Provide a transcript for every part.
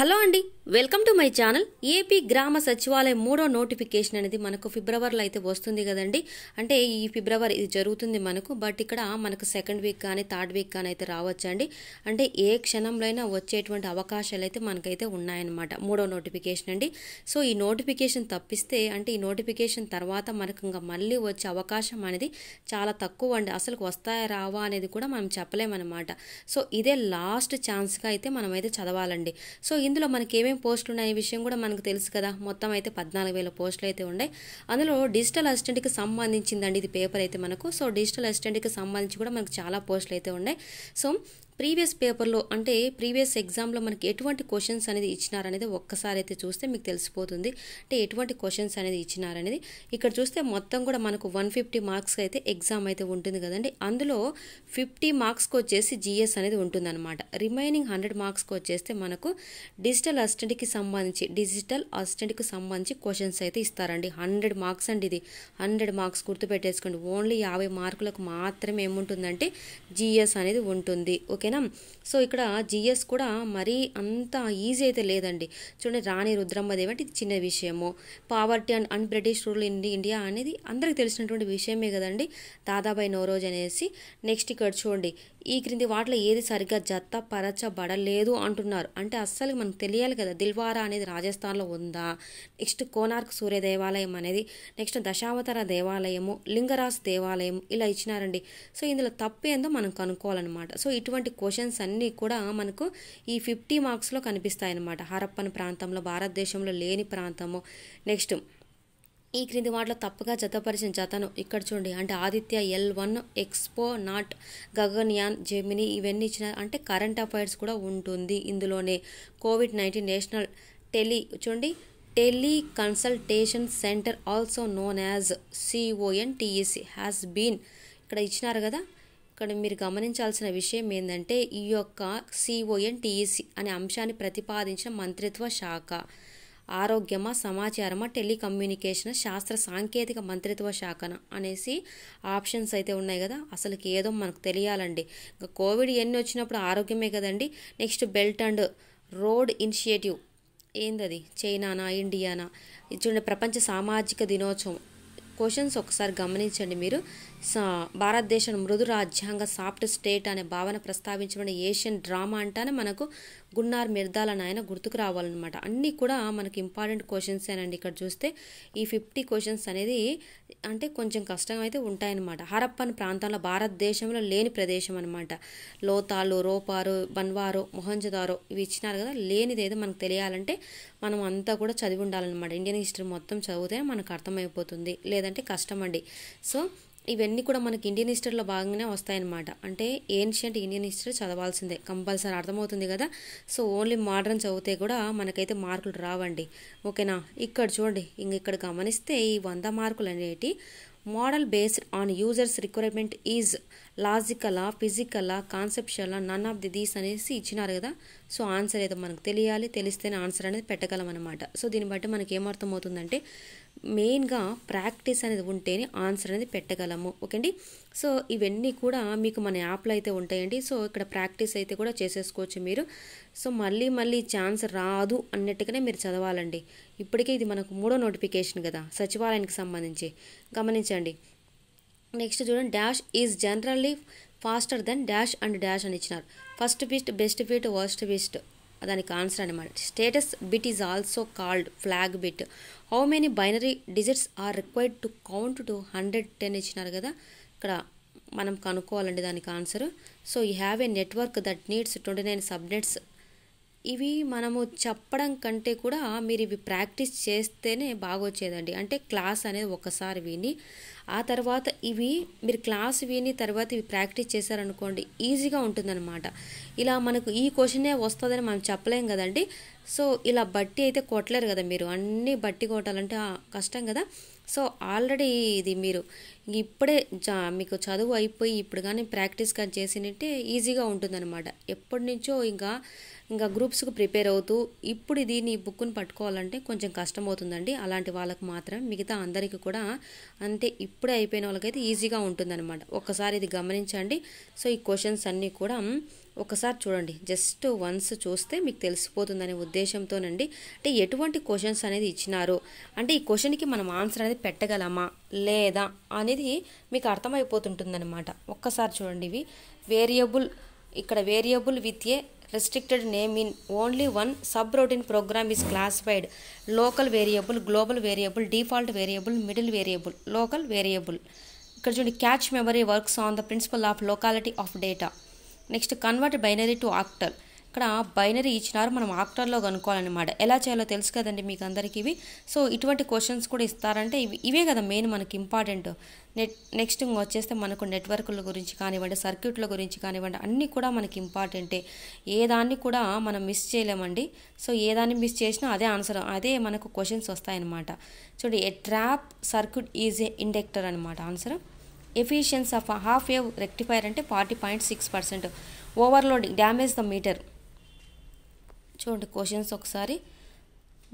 hello అండి welcome to my channel AP గ్రామ సచివాలయం మూడో నోటిఫికేషన్ అనేది మనకు ఫిబ్రవరిలో అయితే వస్తుంది కదండి అంటే ఈ ఫిబ్రవరి ఇది జరుగుతుంది మనకు బట్ ఇక్కడ మనకు సెకండ్ వీక్ కానీ థర్డ్ వీక్ కానీ అయితే రావచ్చండి అంటే ఏ క్షణంలో వచ్చేటువంటి అవకాశాలు అయితే మనకైతే ఉన్నాయన్నమాట మూడో నోటిఫికేషన్ అండి సో ఈ నోటిఫికేషన్ తప్పిస్తే అంటే ఈ నోటిఫికేషన్ తర్వాత మనకు ఇంకా మళ్ళీ వచ్చే అవకాశం అనేది చాలా తక్కువ అండి అసలు వస్తాయా రావా అనేది కూడా మనం చెప్పలేమన్నమాట సో ఇదే లాస్ట్ ఛాన్స్గా అయితే మనమైతే చదవాలండి సో ఇందులో మనకి ఏమేమి పోస్టులు ఉన్నాయనే విషయం కూడా మనకు తెలుసు కదా మొత్తం అయితే పద్నాలుగు వేల పోస్టులు అయితే ఉన్నాయి అందులో డిజిటల్ అసిస్టెంట్కి సంబంధించిందండి ఇది పేపర్ అయితే మనకు సో డిజిటల్ అసిస్టెంట్కి సంబంధించి కూడా మనకు చాలా పోస్టులు అయితే ఉన్నాయి సో ప్రీవియస్ పేపర్లో అంటే ప్రీవియస్ ఎగ్జామ్లో మనకి ఎటువంటి క్వశ్చన్స్ అనేది ఇచ్చినారనేది ఒక్కసారి అయితే చూస్తే మీకు తెలిసిపోతుంది అంటే ఎటువంటి క్వశ్చన్స్ అనేది ఇచ్చినారనేది ఇక్కడ చూస్తే మొత్తం కూడా మనకు వన్ ఫిఫ్టీ మార్క్స్ అయితే ఎగ్జామ్ అయితే ఉంటుంది కదండి అందులో ఫిఫ్టీ మార్క్స్కి వచ్చేసి జిఎస్ అనేది ఉంటుందన్నమాట రిమైనింగ్ హండ్రెడ్ మార్క్స్కి వచ్చేస్తే మనకు డిజిటల్ అసిస్టెంట్కి సంబంధించి డిజిటల్ అసిస్టెంట్కి సంబంధించి క్వశ్చన్స్ అయితే ఇస్తారండి హండ్రెడ్ మార్క్స్ అండి ఇది హండ్రెడ్ మార్క్స్ గుర్తుపెట్టేసుకోండి ఓన్లీ యాభై మార్కులకు మాత్రమే ఏముంటుందంటే జిఎస్ అనేది ఉంటుంది ఓకే ఓకేనా సో ఇక్కడ జిఎస్ కూడా మరీ అంత ఈజీ అయితే లేదండి చూడండి రాణి రుద్రమ్మదేవి అంటే ఇది చిన్న విషయము poverty and un British rule in India అనేది అందరికి తెలిసినటువంటి విషయమే కదండి దాదాబాయి నోరోజ్ అనేసి నెక్స్ట్ ఇక్కడ చూడండి ఈ క్రింది వాటిలో ఏది సరిగ్గా పరచబడలేదు అంటున్నారు అంటే అస్సలు మనకు తెలియాలి కదా దిల్వారా అనేది రాజస్థాన్లో ఉందా నెక్స్ట్ కోనార్క్ సూర్య దేవాలయం అనేది నెక్స్ట్ దశావతార దేవాలయము లింగరాజ్ దేవాలయం ఇలా ఇచ్చినారండి సో ఇందులో తప్పు ఏందో మనం కనుక్కోవాలన్నమాట సో ఇటువంటి క్వశ్చన్స్ అన్నీ కూడా మనకు ఈ ఫిఫ్టీ మార్క్స్లో కనిపిస్తాయి అన్నమాట హరప్పన్ ప్రాంతంలో భారతదేశంలో లేని ప్రాంతము నెక్స్ట్ ఈ క్రింది వాటిలో తప్పగా జతపరిచిన జతను ఇక్కడ చూడండి అంటే Aditya L one XPoSat Gaganyaan Gemini ఇవన్నీ ఇచ్చిన అంటే కరెంట్ అఫైర్స్ కూడా ఉంటుంది ఇందులోనే కోవిడ్ నైన్టీన్ నేషనల్ టెలి చూడండి tele consultation centre also known as C O N T E C has been ఇక్కడ ఇచ్చినారు కదా ఇక్కడ మీరు గమనించాల్సిన విషయం ఏంటంటే ఈ యొక్క సిఓఎన్ టీఈసీ అనే అంశాన్ని ప్రతిపాదించిన మంత్రిత్వ శాఖ ఆరోగ్యమా సమాచారమా టెలికమ్యూనికేషన్ శాస్త్ర సాంకేతిక మంత్రిత్వ శాఖన అనేసి ఆప్షన్స్ అయితే ఉన్నాయి కదా అసలుకి ఏదో మనకు తెలియాలండి ఇంకా కోవిడ్ ఎన్ని వచ్చినప్పుడు ఆరోగ్యమే కదండి next belt and road initiative ఏందది చైనానా ఇండియానా చూడండి ప్రపంచ సామాజిక దినోత్సవం క్వశ్చన్స్ ఒకసారి గమనించండి మీరు భారతదేశం మృదు రాజ్యాంగ సాఫ్ట్ స్టేట్ అనే భావన ప్రస్తావించబడిన ఏషియన్ డ్రామా అంటేనే మనకు గున్నార్ మిర్దాలని ఆయన గుర్తుకు రావాలన్నమాట అన్నీ కూడా మనకి ఇంపార్టెంట్ క్వశ్చన్స్ అండి ఇక్కడ చూస్తే ఈ ఫిఫ్టీ క్వశ్చన్స్ అనేది అంటే కొంచెం కష్టం అయితే ఉంటాయన్నమాట హరప్పన్ ప్రాంతంలో భారతదేశంలో లేని ప్రదేశం అనమాట లోతాలు రోపారు బన్వారో మొహంజదారు ఇవి ఇచ్చినారు కదా లేనిది ఏదో మనకు తెలియాలంటే మనం అంతా కూడా చదివి ఉండాలన్నమాట ఇండియన్ హిస్టరీ మొత్తం చదివితే మనకు అర్థమైపోతుంది లేదంటే కష్టం అండి సో ఇవన్నీ కూడా మనకి ఇండియన్ హిస్టరీలో భాగంగానే వస్తాయన్నమాట అంటే ఏన్షియంట్ ఇండియన్ హిస్టరీ చదవాల్సిందే కంపల్సరీ అర్థమవుతుంది కదా సో ఓన్లీ మోడర్న్ చదివితే కూడా మనకైతే మార్కులు రావండి ఓకేనా ఇక్కడ చూడండి ఇంక ఇక్కడ గమనిస్తే ఈ వంద మార్కులు అనేటి model based on users requirement is లాజికలా ఫిజికలా కాన్సెప్షలా నన్ ఆఫ్ ది దీస్ అనేసి ఇచ్చినారు కదా సో ఆన్సర్ ఏదో మనకు తెలియాలి తెలిస్తేనే ఆన్సర్ అనేది పెట్టగలం అనమాట సో దీన్ని బట్టి మనకి ఏమర్థమవుతుందంటే మెయిన్గా ప్రాక్టీస్ అనేది ఉంటేనే ఆన్సర్ అనేది పెట్టగలము ఓకే అండి సో ఇవన్నీ కూడా మీకు మన యాప్లో అయితే ఉంటాయండి సో ఇక్కడ ప్రాక్టీస్ అయితే కూడా చేసేసుకోవచ్చు మీరు సో మళ్ళీ మళ్ళీ ఛాన్స్ రాదు అన్నట్టుగానే మీరు చదవాలండి ఇప్పటికే ఇది మనకు మూడో నోటిఫికేషన్ కదా సచివాలయానికి సంబంధించి గమనించండి నెక్స్ట్ చూడండి dash is generally faster than dash and dash అని ఇచ్చినారు first fit best fit worst fit దానికి ఆన్సర్ అనమాట status bit is also called flag bit how many binary digits are required to count to hundred ten ఇచ్చినారు కదా ఇక్కడ మనం కనుక్కోవాలండి దానికి answer so you have a network that needs twenty nine subnets ఇవి మనము చెప్పడం కంటే కూడా మీరు ఇవి ప్రాక్టీస్ చేస్తేనే బాగొచ్చేదండి అంటే క్లాస్ అనేది ఒకసారి విని ఆ తర్వాత ఇవి మీరు క్లాస్ విని తర్వాత ఇవి ప్రాక్టీస్ చేశారనుకోండి ఈజీగా ఉంటుందన్నమాట ఇలా మనకు ఈ క్వశ్చనే వస్తుందని మనం చెప్పలేం కదండి సో ఇలా బట్టి అయితే కొట్టలేరు కదా మీరు అన్నీ బట్టి కొట్టాలంటే కష్టం కదా సో ఆల్రెడీ ఇది మీరు ఇప్పుడే జా మీకు చదువు అయిపోయి ఇప్పుడు కానీ ప్రాక్టీస్ కానీ చేసినట్టే ఈజీగా ఉంటుందన్నమాట ఎప్పటి నుంచో ఇంకా ఇంకా గ్రూప్స్కి ప్రిపేర్ అవుతూ ఇప్పుడు దీన్ని బుక్ని పట్టుకోవాలంటే కొంచెం కష్టమవుతుందండి అలాంటి వాళ్ళకు మాత్రం మిగతా అందరికీ కూడా అంతే ఇప్పుడే అయిపోయిన వాళ్ళకైతే ఈజీగా ఉంటుందన్నమాట ఒక్కసారి ఇది గమనించండి సో ఈ క్వశ్చన్స్ అన్నీ కూడా ఒకసారి చూడండి జస్ట్ వన్స్ చూస్తే మీకు తెలిసిపోతుందనే ఉద్దేశంతోనండి అంటే ఎటువంటి క్వశ్చన్స్ అనేది ఇచ్చినారు అంటే ఈ క్వశ్చన్కి మనం ఆన్సర్ అనేది పెట్టగలమా లేదా అనేది మీకు అర్థమైపోతుంటుందన్నమాట ఒక్కసారి చూడండి ఇవి వేరియబుల్ ఇక్కడ variable with a restricted name in only one subroutine program is classified local variable global variable default variable middle variable local variable ఇక్కడ చూడండి cache memory works on the principle of locality of data next convert binary to octal ఇక్కడ binary ఇచ్చినారు మనం ఆక్టర్లో కనుక్కోవాలన్నమాట ఎలా చేయాలో తెలుసు కదండి మీకు అందరికీ ఇవి సో ఇటువంటి క్వశ్చన్స్ కూడా ఇస్తారంటే ఇవి ఇవే కదా మెయిన్ మనకి ఇంపార్టెంట్ నెట్ నెక్స్ట్ వచ్చేస్తే మనకు నెట్వర్క్ల గురించి కానివ్వండి సర్క్యూట్ల గురించి కానివ్వండి అన్నీ కూడా మనకి ఇంపార్టెంటే ఏ దాన్ని కూడా మనం మిస్ చేయలేమండి సో ఏ దాన్ని మిస్ చేసినా అదే ఆన్సర్ అదే మనకు క్వశ్చన్స్ వస్తాయన్నమాట చూడండి a trap circuit is a inductor అనమాట answer efficiency of half wave rectifier ante 40.6% overloading damage the meter chudandi questions okkari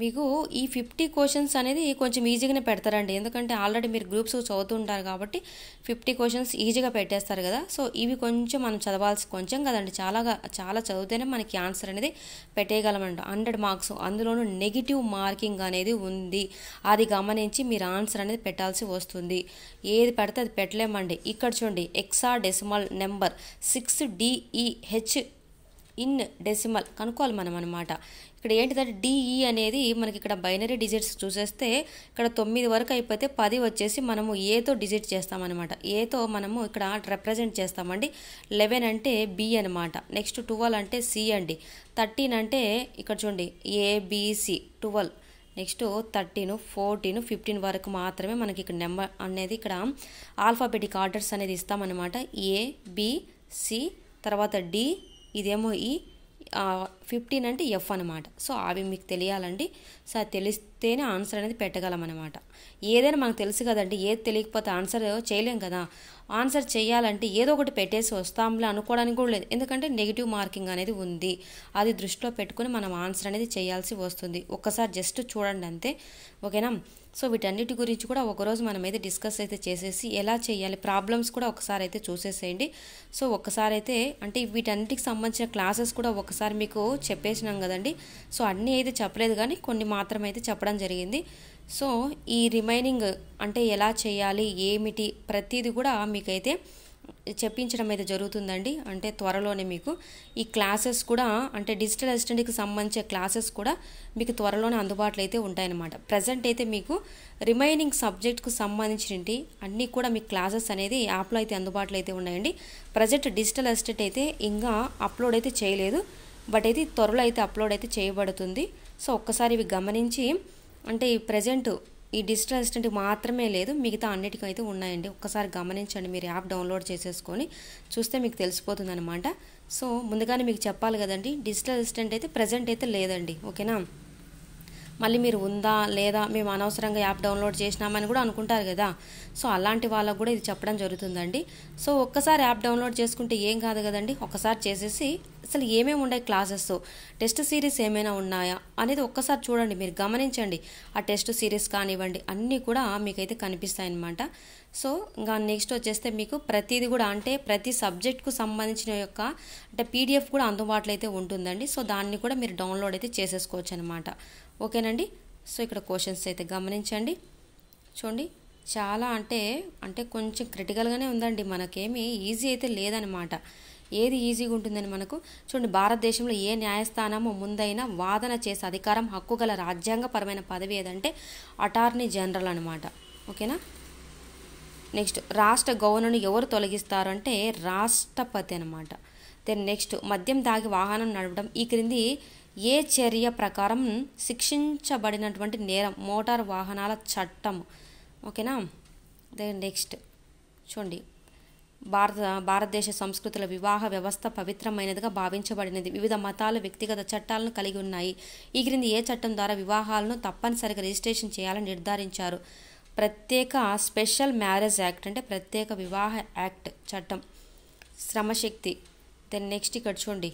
మీకు ఈ ఫిఫ్టీ క్వశ్చన్స్ అనేది కొంచెం ఈజీగానే పెడతారండి ఎందుకంటే ఆల్రెడీ మీరు గ్రూప్స్ చదువుతుంటారు కాబట్టి ఫిఫ్టీ క్వశ్చన్స్ ఈజీగా పెట్టేస్తారు కదా సో ఇవి కొంచెం మనం చదవాల్సి కొంచెం కదండి చాలా చాలా చదివితేనే మనకి ఆన్సర్ అనేది పెట్టేయగలమండి హండ్రెడ్ మార్క్స్ అందులోనూ నెగిటివ్ మార్కింగ్ అనేది ఉంది అది గమనించి మీరు ఆన్సర్ అనేది పెట్టాల్సి వస్తుంది ఏది పెడితే అది పెట్టలేమండి ఇక్కడ చూడండి hexadecimal number six D E H in decimal కనుక్కోవాలి మనం అనమాట ఇక్కడ ఏంటిదంటే డిఈ e అనేది మనకి ఇక్కడ బైనరీ డిజిట్స్ చూసేస్తే ఇక్కడ తొమ్మిది వరకు అయిపోతే పది వచ్చేసి మనము ఏతో డిజిట్ చేస్తామన్నమాట ఏతో మనము ఇక్కడ రిప్రజెంట్ చేస్తామండి లెవెన్ అంటే బి అనమాట నెక్స్ట్ టువెల్వ్ అంటే సి అండి థర్టీన్ అంటే ఇక్కడ చూడండి A B C twelve next thirteen fourteen fifteen వరకు మాత్రమే మనకి ఇక్కడ నెంబర్ అనేది ఇక్కడ ఆల్ఫాబెటిక్ ఆర్డర్స్ అనేది ఇస్తామన్నమాట ఏబిసి తర్వాత డి ఇదేమో ఈ e, ఫిఫ్టీన్ అంటే ఎఫ్ అనమాట సో అవి మీకు తెలియాలండి సో అది తెలిస్తేనే ఆన్సర్ అనేది పెట్టగలం అనమాట ఏదైనా మనకు తెలుసు కదండి ఏది తెలియకపోతే ఆన్సర్ చేయలేం కదా ఆన్సర్ చేయాలంటే ఏదో ఒకటి పెట్టేసి వస్తాంలే అనుకోవడానికి కూడా లేదు ఎందుకంటే నెగిటివ్ మార్కింగ్ అనేది ఉంది అది దృష్టిలో పెట్టుకుని మనం ఆన్సర్ అనేది చేయాల్సి వస్తుంది ఒక్కసారి జస్ట్ చూడండి అంతే ఓకేనా సో వీటన్నిటి గురించి కూడా ఒకరోజు మనం అయితే డిస్కస్ అయితే చేసేసి ఎలా చేయాలి ప్రాబ్లమ్స్ కూడా ఒకసారి అయితే చూసేసేయండి సో ఒకసారి అయితే అంటే వీటన్నిటికి సంబంధించిన క్లాసెస్ కూడా ఒకసారి మీకు చెప్పేసినాం కదండి సో అన్నీ అయితే చెప్పలేదు కానీ కొన్ని మాత్రం అయితే చెప్పడం జరిగింది సో ఈ రిమైనింగ్ అంటే ఎలా చేయాలి ఏమిటి ప్రతిదీ కూడా మీకైతే చెప్పించడం అయితే జరుగుతుందండి అంటే త్వరలోనే మీకు ఈ క్లాసెస్ కూడా అంటే డిజిటల్ అసిస్టెంట్కి సంబంధించిన క్లాసెస్ కూడా మీకు త్వరలోనే అందుబాటులో అయితే ఉంటాయన్నమాట ప్రజెంట్ అయితే మీకు రిమైనింగ్ సబ్జెక్ట్కు సంబంధించినవి అన్నీ కూడా మీకు క్లాసెస్ అనేది యాప్లో అయితే అందుబాటులో అయితే ఉన్నాయండి ప్రజెంట్ డిజిటల్ అసిస్టెంట్ అయితే ఇంకా అప్లోడ్ అయితే చేయలేదు బట్ ఇది త్వరలో అయితే అప్లోడ్ అయితే చేయబడుతుంది సో ఒక్కసారి ఇవి గమనించి అంటే ఈ ప్రజెంట్ ఈ డిజిటల్ అసిస్టెంట్ మాత్రమే లేదు మిగతా అన్నిటికీ అయితే ఉన్నాయండి ఒక్కసారి గమనించండి మీరు యాప్ డౌన్లోడ్ చేసేసుకొని చూస్తే మీకు తెలిసిపోతుంది సో ముందుగానే మీకు చెప్పాలి కదండి డిజిటల్ అసిస్టెంట్ అయితే ప్రజెంట్ అయితే లేదండి ఓకేనా మళ్ళీ మీరు ఉందా లేదా మేము అనవసరంగా యాప్ డౌన్లోడ్ చేసినామని కూడా అనుకుంటారు కదా సో అలాంటి వాళ్ళకు కూడా ఇది చెప్పడం జరుగుతుందండి సో ఒక్కసారి యాప్ డౌన్లోడ్ చేసుకుంటే ఏం కాదు కదండి ఒకసారి చేసేసి అసలు ఏమేమి ఉన్నాయి క్లాసెస్ టెస్ట్ సిరీస్ ఏమైనా ఉన్నాయా అనేది ఒక్కసారి చూడండి మీరు గమనించండి ఆ టెస్ట్ సిరీస్ కానివ్వండి అన్నీ కూడా మీకైతే కనిపిస్తాయన్నమాట సో ఇంకా నెక్స్ట్ వచ్చేస్తే మీకు ప్రతిది కూడా అంటే ప్రతి సబ్జెక్ట్కు సంబంధించిన యొక్క అంటే పీడిఎఫ్ కూడా అందుబాటులో అయితే ఉంటుందండి సో దాన్ని కూడా మీరు డౌన్లోడ్ అయితే చేసేసుకోవచ్చు అనమాట ఓకేనండి సో ఇక్కడ క్వశ్చన్స్ అయితే గమనించండి చూడండి చాలా అంటే అంటే కొంచెం క్రిటికల్గానే ఉందండి మనకేమి ఈజీ అయితే లేదనమాట ఏది ఈజీగా ఉంటుందని మనకు చూడండి భారతదేశంలో ఏ న్యాయస్థానము ముందైనా వాదన చేసే అధికారం హక్కు గల రాజ్యాంగపరమైన పదవి ఏదంటే అటార్నీ జనరల్ అనమాట ఓకేనా నెక్స్ట్ రాష్ట్ర గవర్నర్ని ఎవరు తొలగిస్తారు అంటే రాష్ట్రపతి అనమాట దెన్ నెక్స్ట్ మద్యం దాగి వాహనం నడపడం ఈ క్రింది ఏ చర్య ప్రకారం శిక్షించబడినటువంటి నేరం మోటార్ వాహనాల చట్టం ఓకేనా దెన్ నెక్స్ట్ చూడండి భారత భారతదేశ సంస్కృతుల వివాహ వ్యవస్థ పవిత్రమైనదిగా భావించబడినది వివిధ మతాలు వ్యక్తిగత చట్టాలను కలిగి ఉన్నాయి ఈ క్రింది ఏ చట్టం ద్వారా వివాహాలను తప్పనిసరిగా రిజిస్ట్రేషన్ చేయాలని నిర్ధారించారు ప్రత్యేక స్పెషల్ మ్యారేజ్ యాక్ట్ అంటే ప్రత్యేక వివాహ యాక్ట్ చట్టం శ్రమశక్తి దెన్ నెక్స్ట్ ఇక్కడ చూడండి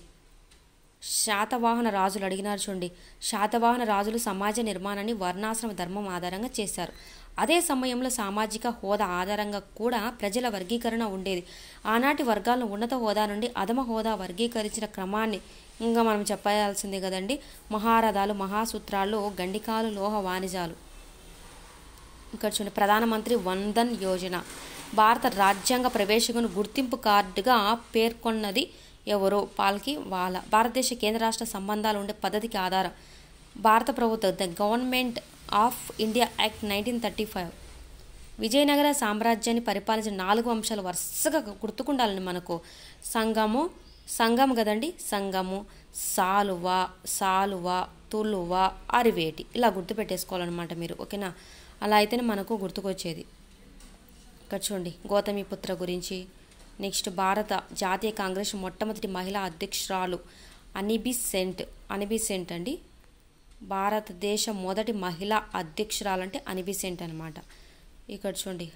శాతవాహన రాజులు అడిగినారు చూడండి శాతవాహన రాజులు సమాజ నిర్మాణాన్ని వర్ణాశ్రమ ధర్మం ఆధారంగా చేశారు అదే సమయంలో సామాజిక హోదా ఆధారంగా కూడా ప్రజల వర్గీకరణ ఉండేది ఆనాటి వర్గాలను ఉన్నత హోదా నుండి అధమ హోదా వర్గీకరించిన క్రమాన్ని ఇంకా మనం చెప్పాల్సిందే కదండి మహారథాలు మహాసూత్రాలు గండికాలు లోహ వాణిజాలు ఇక్కడ చూడండి ప్రధానమంత్రి వందన్ యోజన భారత రాజ్యాంగ ప్రవేశకును గుర్తింపు కార్డుగా పేర్కొన్నది ఎవరో పాల్కి వాళ్ళ భారతదేశ కేంద్ర రాష్ట్ర సంబంధాలు ఉండే పద్ధతికి ఆధారం భారత ప్రభుత్వ the government of India act nineteen thirty five Vijayanagara సామ్రాజ్యాన్ని పరిపాలించిన నాలుగు అంశాలు వరుసగా గుర్తుకుండాలని మనకు సంగము సంగం కదండి సంగము సాలువ సాలువ తులువ అరివేటి ఇలా గుర్తుపెట్టేసుకోవాలన్నమాట మీరు ఓకేనా అలా అయితేనే మనకు గుర్తుకొచ్చేది ఇక్కడ చూడండి గౌతమిపుత్ర గురించి నెక్స్ట్ భారత జాతీయ కాంగ్రెస్ మొట్టమొదటి మహిళా అధ్యక్షురాలు అనిబిసెంట్ అనిబిసెంట్ అండి భారతదేశ మొదటి మహిళా అధ్యక్షురాలంటే అనిబిసెంట్ అనమాట ఇక్కడ చూడండి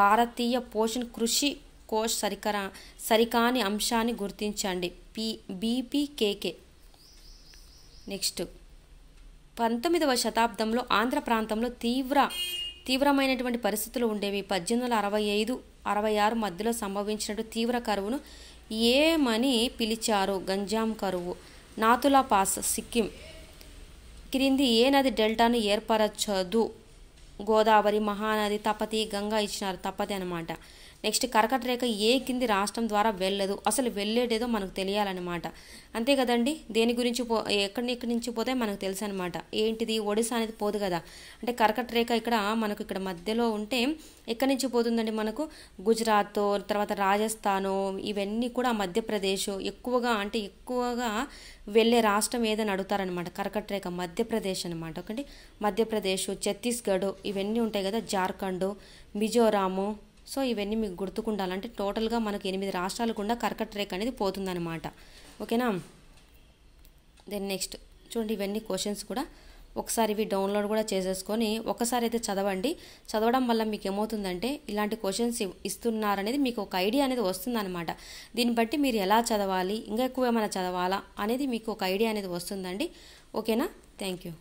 భారతీయ పోషణ కృషి కోష్ సరికరా సరికాని అంశాన్ని గుర్తించండి పి బీపీకేకే నెక్స్ట్ పంతొమ్మిదవ శతాబ్దంలో ఆంధ్ర ప్రాంతంలో తీవ్ర తీవ్రమైనటువంటి పరిస్థితులు ఉండేవి పద్దెనిమిది వందల అరవై ఐదు అరవై ఆరు మధ్యలో సంభవించినట్టు తీవ్ర కరువును ఏమని పిలిచారు గంజాం కరువు నాతులా పాస్ సిక్కిం క్రింది ఏ నది డెల్టాను ఏర్పరచదు గోదావరి మహానది తపతి గంగా ఇచ్చినారు తపతి అనమాట నెక్స్ట్ కర్కట రేఖ ఏ కింది రాష్ట్రం ద్వారా వెళ్ళదు అసలు వెళ్ళేదేదో మనకు తెలియాలన్నమాట అంతే కదండి దేని గురించి పో ఎక్కడి ఎక్కడి నుంచి పోతే మనకు తెలుసు అనమాట ఏంటిది ఒడిశా అనేది పోదు కదా అంటే కర్కట రేఖ ఇక్కడ మనకు ఇక్కడ మధ్యలో ఉంటే ఎక్కడి నుంచి పోతుందండి మనకు గుజరాత్ తర్వాత రాజస్థాను ఇవన్నీ కూడా మధ్యప్రదేశ్ ఎక్కువగా అంటే ఎక్కువగా వెళ్ళే రాష్ట్రం ఏదని అడుగుతారనమాట కర్కట రేఖ మధ్యప్రదేశ్ అనమాట ఒకటి మధ్యప్రదేశ్ ఛత్తీస్గఢ్ ఇవన్నీ ఉంటాయి కదా జార్ఖండ్ మిజోరాము సో ఇవన్నీ మీకు గుర్తుకుండాలంటే టోటల్గా మనకు ఎనిమిది రాష్ట్రాలు కూడా కర్కట్ రేక్ అనేది పోతుందన్నమాట ఓకేనా దెన్ నెక్స్ట్ చూడండి ఇవన్నీ క్వశ్చన్స్ కూడా ఒకసారి ఇవి డౌన్లోడ్ కూడా చేసేసుకొని ఒకసారి అయితే చదవండి చదవడం వల్ల మీకు ఏమవుతుందంటే ఇలాంటి క్వశ్చన్స్ ఇస్తున్నారనేది మీకు ఒక ఐడియా అనేది వస్తుందన్నమాట దీన్ని బట్టి మీరు ఎలా చదవాలి ఇంకా ఎక్కువ ఏమైనా చదవాలా అనేది మీకు ఒక ఐడియా అనేది వస్తుందండి ఓకేనా థ్యాంక్ యూ